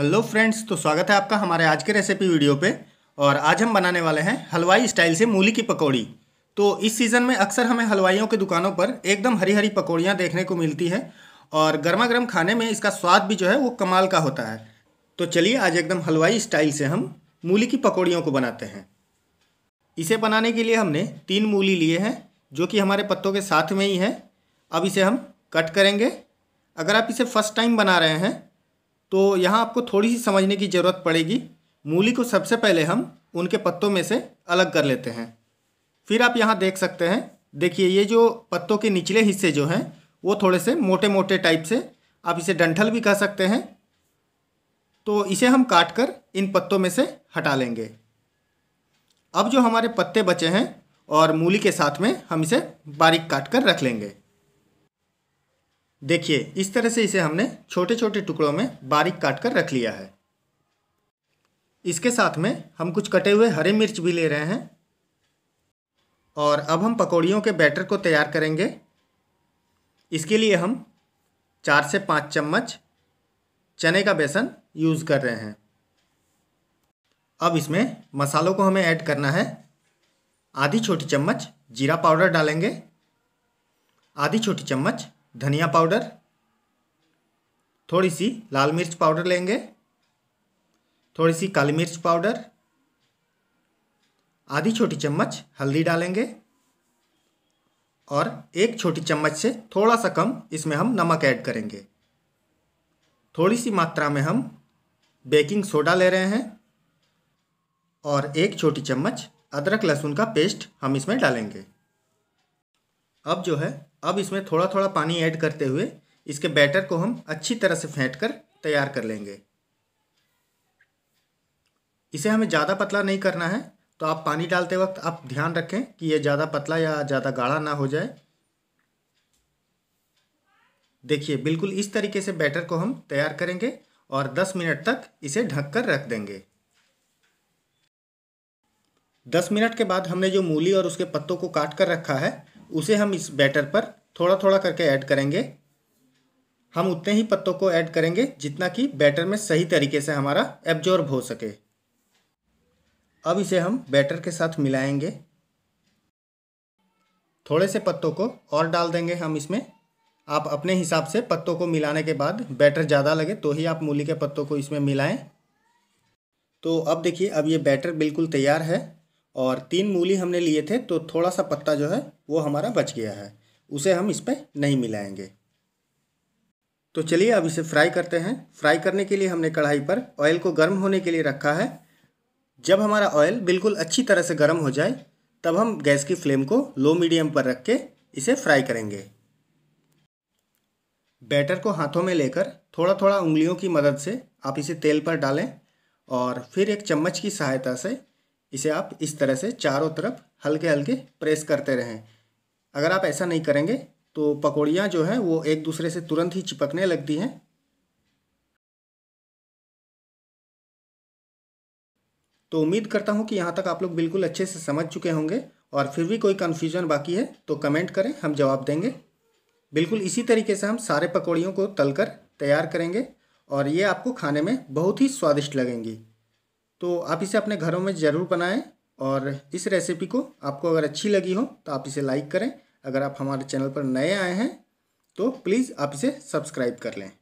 hello friends तो स्वागत है आपका हमारे आज के रेसिपी वीडियो पे और आज हम बनाने वाले हैं हलवाई स्टाइल से मूली की पकौड़ी तो इस सीज़न में अक्सर हमें हलवाइयों के दुकानों पर एकदम हरी हरी पकौड़ियाँ देखने को मिलती है और गर्मा गर्म खाने में इसका स्वाद भी जो है वो कमाल का होता है तो चलिए आज एकदम हलवाई स्टाइल से हम मूली की पकौड़ियों को बनाते हैं इसे बनाने के लिए हमने तीन मूली लिए हैं जो कि हमारे पत्तों के साथ में ही हैं अब इसे हम कट करेंगे अगर आप इसे फर्स्ट टाइम बना रहे हैं तो यहाँ आपको थोड़ी सी समझने की ज़रूरत पड़ेगी मूली को सबसे पहले हम उनके पत्तों में से अलग कर लेते हैं फिर आप यहाँ देख सकते हैं देखिए ये जो पत्तों के निचले हिस्से जो हैं वो थोड़े से मोटे मोटे टाइप से आप इसे डंठल भी कह सकते हैं तो इसे हम काट कर इन पत्तों में से हटा लेंगे अब जो हमारे पत्ते बचे हैं और मूली के साथ में हम इसे बारीक काट कर रख लेंगे देखिए इस तरह से इसे हमने छोटे छोटे टुकड़ों में बारीक काट कर रख लिया है इसके साथ में हम कुछ कटे हुए हरे मिर्च भी ले रहे हैं और अब हम पकौड़ियों के बैटर को तैयार करेंगे इसके लिए हम चार से पाँच चम्मच चने का बेसन यूज़ कर रहे हैं अब इसमें मसालों को हमें ऐड करना है आधी छोटी चम्मच जीरा पाउडर डालेंगे आधी छोटी चम्मच धनिया पाउडर थोड़ी सी लाल मिर्च पाउडर लेंगे थोड़ी सी काली मिर्च पाउडर आधी छोटी चम्मच हल्दी डालेंगे और एक छोटी चम्मच से थोड़ा सा कम इसमें हम नमक ऐड करेंगे थोड़ी सी मात्रा में हम बेकिंग सोडा ले रहे हैं और एक छोटी चम्मच अदरक लहसुन का पेस्ट हम इसमें डालेंगे अब जो है अब इसमें थोड़ा थोड़ा पानी ऐड करते हुए इसके बैटर को हम अच्छी तरह से फेंट कर तैयार कर लेंगे इसे हमें ज़्यादा पतला नहीं करना है तो आप पानी डालते वक्त आप ध्यान रखें कि यह ज़्यादा पतला या ज़्यादा गाढ़ा ना हो जाए देखिए बिल्कुल इस तरीके से बैटर को हम तैयार करेंगे और 10 मिनट तक इसे ढक कर रख देंगे 10 मिनट के बाद हमने जो मूली और उसके पत्तों को काट कर रखा है उसे हम इस बैटर पर थोड़ा थोड़ा करके ऐड करेंगे हम उतने ही पत्तों को ऐड करेंगे जितना कि बैटर में सही तरीके से हमारा एब्जॉर्ब हो सके अब इसे हम बैटर के साथ मिलाएंगे थोड़े से पत्तों को और डाल देंगे हम इसमें आप अपने हिसाब से पत्तों को मिलाने के बाद बैटर ज़्यादा लगे तो ही आप मूली के पत्तों को इसमें मिलाएं तो अब देखिए अब ये बैटर बिल्कुल तैयार है और तीन मूली हमने लिए थे तो थोड़ा सा पत्ता जो है वो हमारा बच गया है उसे हम इस पर नहीं मिलाएंगे तो चलिए अब इसे फ्राई करते हैं फ्राई करने के लिए हमने कढ़ाई पर ऑयल को गर्म होने के लिए रखा है जब हमारा ऑयल बिल्कुल अच्छी तरह से गर्म हो जाए तब हम गैस की फ्लेम को लो मीडियम पर रख के इसे फ्राई करेंगे बैटर को हाथों में लेकर थोड़ा थोड़ा उंगलियों की मदद से आप इसे तेल पर डालें और फिर एक चम्मच की सहायता से इसे आप इस तरह से चारों तरफ हल्के हल्के प्रेस करते रहें अगर आप ऐसा नहीं करेंगे तो पकौड़ियाँ जो हैं वो एक दूसरे से तुरंत ही चिपकने लगती हैं तो उम्मीद करता हूँ कि यहाँ तक आप लोग बिल्कुल अच्छे से समझ चुके होंगे और फिर भी कोई कन्फ्यूजन बाकी है तो कमेंट करें हम जवाब देंगे बिल्कुल इसी तरीके से हम सारे पकौड़ियों को तलकर तैयार करेंगे और ये आपको खाने में बहुत ही स्वादिष्ट लगेंगी तो आप इसे अपने घरों में ज़रूर बनाएं और इस रेसिपी को आपको अगर अच्छी लगी हो तो आप इसे लाइक करें अगर आप हमारे चैनल पर नए आए हैं तो प्लीज़ आप इसे सब्सक्राइब कर लें